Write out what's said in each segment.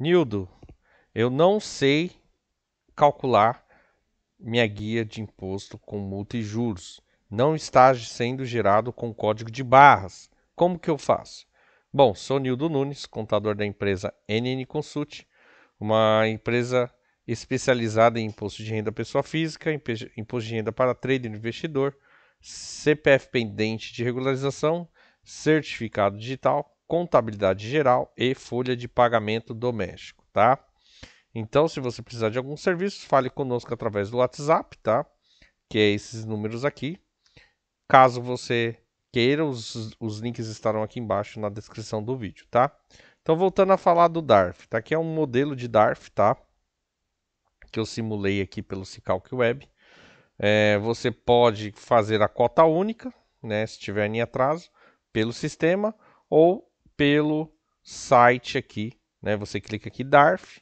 Nildo, eu não sei calcular minha guia de imposto com multa e juros. Não está sendo gerado com código de barras. Como que eu faço? Bom, sou Nildo Nunes, contador da empresa NN Consult, uma empresa especializada em imposto de renda pessoa física, imposto de renda para trader e investidor, CPF pendente de regularização, certificado digital contabilidade geral e folha de pagamento doméstico, tá? Então, se você precisar de algum serviço, fale conosco através do WhatsApp, tá? Que é esses números aqui. Caso você queira, os, os links estarão aqui embaixo na descrição do vídeo, tá? Então, voltando a falar do DARF, tá? Aqui é um modelo de DARF, tá? Que eu simulei aqui pelo Cicalc Web. É, você pode fazer a cota única, né? Se tiver em atraso, pelo sistema, ou pelo site aqui, né? Você clica aqui DARF,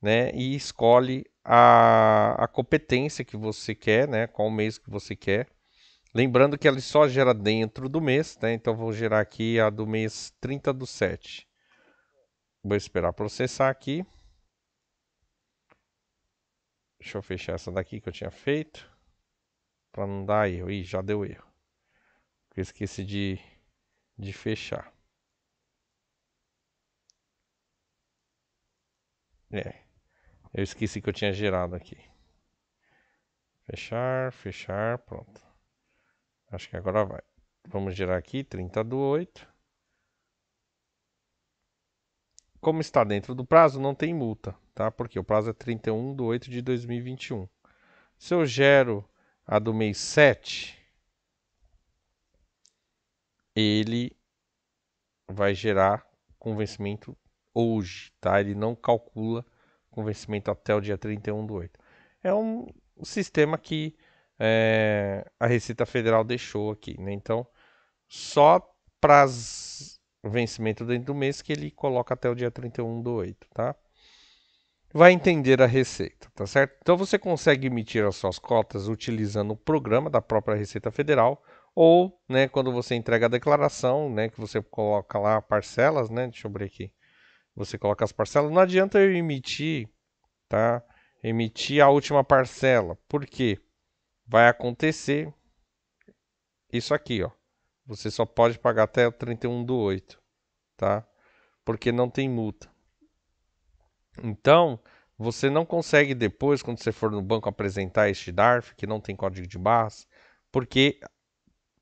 né? E escolhe a, a competência que você quer, né? Qual mês que você quer. Lembrando que ela só gera dentro do mês, né? Então vou gerar aqui a do mês 30 do 7. Vou esperar processar aqui. Deixa eu fechar essa daqui que eu tinha feito. Para não dar erro. Ih, já deu erro. Eu esqueci de, de fechar. É. Eu esqueci que eu tinha gerado aqui. Fechar, fechar, pronto. Acho que agora vai. Vamos gerar aqui 30 do 8. Como está dentro do prazo, não tem multa, tá? Porque o prazo é 31 do 8 de 2021. Se eu gero a do mês 7, ele vai gerar com vencimento hoje, tá? Ele não calcula com vencimento até o dia 31 do 8. É um sistema que é, a Receita Federal deixou aqui, né? Então, só para vencimento dentro do mês que ele coloca até o dia 31 do 8, tá? Vai entender a receita, tá certo? Então você consegue emitir as suas cotas utilizando o programa da própria Receita Federal ou, né, quando você entrega a declaração, né, que você coloca lá parcelas, né? Deixa eu abrir aqui. Você coloca as parcelas. Não adianta eu emitir, tá? Emitir a última parcela. Por quê? Vai acontecer isso aqui, ó. Você só pode pagar até o 31 do 8, tá? Porque não tem multa. Então, você não consegue depois, quando você for no banco apresentar este DARF, que não tem código de barras, porque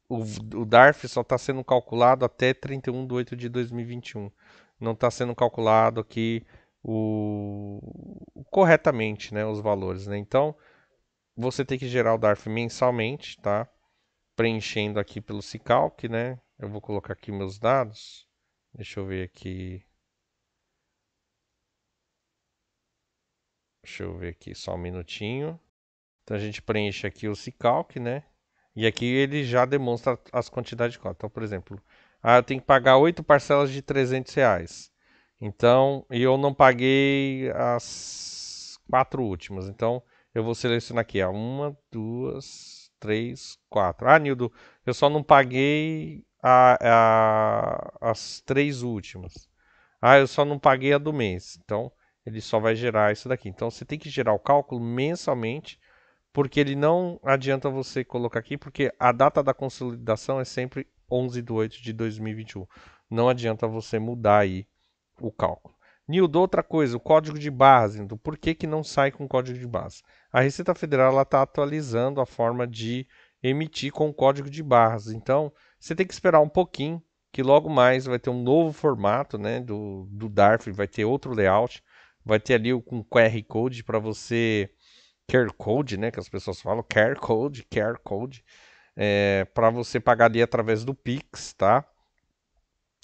o, o DARF só está sendo calculado até 31 de 8 de 2021 não está sendo calculado aqui o, corretamente né, os valores. Né? Então, você tem que gerar o DARF mensalmente, tá? preenchendo aqui pelo Cicalc. Né? Eu vou colocar aqui meus dados. Deixa eu ver aqui. Deixa eu ver aqui só um minutinho. Então a gente preenche aqui o Cicalc, né? E aqui ele já demonstra as quantidades de cota. Então, por exemplo, ah, eu tenho que pagar oito parcelas de 300 reais. Então, e eu não paguei as quatro últimas. Então, eu vou selecionar aqui, ó, uma, duas, três, quatro. Ah, Nildo, eu só não paguei a, a, as três últimas. Ah, eu só não paguei a do mês. Então, ele só vai gerar isso daqui. Então, você tem que gerar o cálculo mensalmente, porque ele não adianta você colocar aqui, porque a data da consolidação é sempre 11 de 8 de 2021. Não adianta você mudar aí o cálculo. Nildo, outra coisa, o código de barras. Então, por que, que não sai com código de barras? A Receita Federal está atualizando a forma de emitir com o código de barras. Então, você tem que esperar um pouquinho, que logo mais vai ter um novo formato né, do, do DARF, vai ter outro layout, vai ter ali com um QR Code para você. QR Code, né? Que as pessoas falam, QR Code, QR Code é, para você pagar ali através do Pix, tá?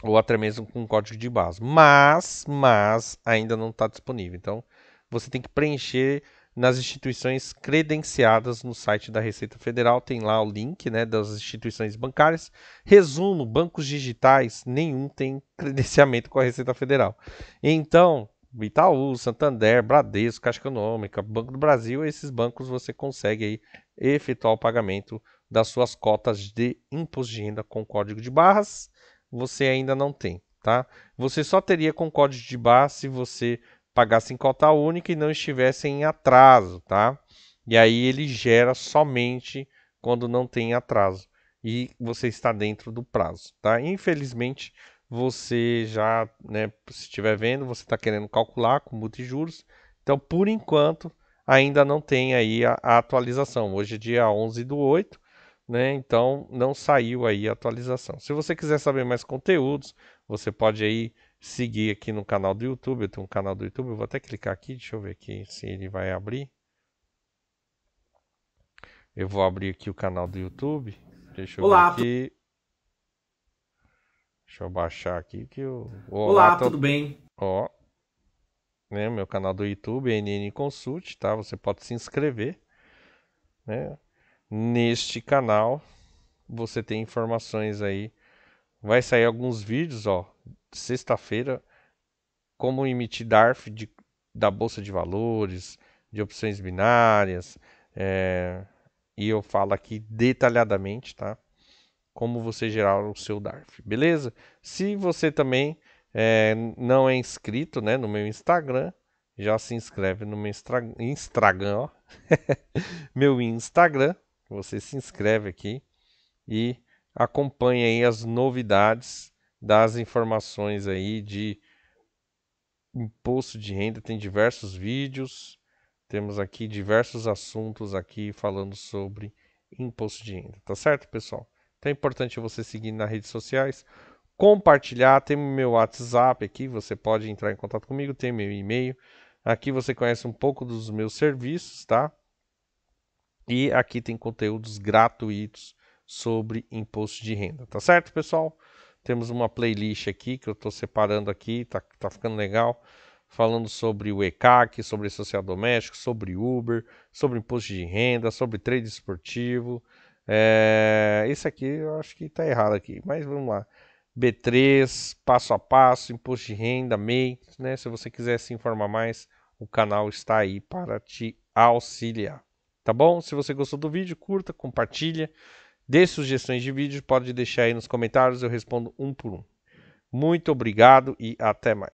Ou até mesmo com código de base. Mas, mas ainda não está disponível. Então, você tem que preencher nas instituições credenciadas no site da Receita Federal. Tem lá o link né, das instituições bancárias. Resumo: bancos digitais nenhum tem credenciamento com a Receita Federal. Então, Itaú, Santander, Bradesco, Caixa Econômica, Banco do Brasil, esses bancos você consegue aí efetuar o pagamento das suas cotas de imposto de renda com código de barras, você ainda não tem, tá? Você só teria com código de barras se você pagasse em cota única e não estivesse em atraso, tá? E aí ele gera somente quando não tem atraso e você está dentro do prazo, tá? Infelizmente, você já, né, se estiver vendo, você está querendo calcular com multa e juros. Então, por enquanto, ainda não tem aí a, a atualização. Hoje é dia 11 do 8, né? Então não saiu aí a atualização. Se você quiser saber mais conteúdos, você pode aí seguir aqui no canal do YouTube. Eu tenho um canal do YouTube, eu vou até clicar aqui, deixa eu ver aqui se ele vai abrir. Eu vou abrir aqui o canal do YouTube. Deixa eu Olá, aqui. Deixa eu baixar aqui que eu. Olá, Olá tô... tudo bem? Ó. Né, meu canal do YouTube, NN Consult, tá? Você pode se inscrever, né? neste canal. Você tem informações aí. Vai sair alguns vídeos, ó, sexta-feira, como emitir DARF de, da Bolsa de Valores, de opções binárias. É, e eu falo aqui detalhadamente, tá? Como você gerar o seu DARF, beleza? Se você também é, não é inscrito né, no meu Instagram, já se inscreve no meu Instagram, ó, meu Instagram, você se inscreve aqui e acompanha aí as novidades das informações aí de imposto de renda. Tem diversos vídeos, temos aqui diversos assuntos aqui falando sobre imposto de renda, tá certo, pessoal? Então é importante você seguir nas redes sociais, compartilhar, tem meu WhatsApp aqui, você pode entrar em contato comigo, tem meu e-mail. Aqui você conhece um pouco dos meus serviços, tá? E aqui tem conteúdos gratuitos sobre imposto de renda, tá certo, pessoal? Temos uma playlist aqui que eu estou separando aqui, tá, tá ficando legal, falando sobre o ECAC, sobre social doméstico, sobre Uber, sobre imposto de renda, sobre trade esportivo. É, esse aqui eu acho que está errado aqui, mas vamos lá. B3, passo a passo, imposto de renda, MEI, né? Se você quiser se informar mais, o canal está aí para te auxiliar. Tá bom? Se você gostou do vídeo, curta, compartilha, dê sugestões de vídeo, pode deixar aí nos comentários, eu respondo um por um. Muito obrigado e até mais.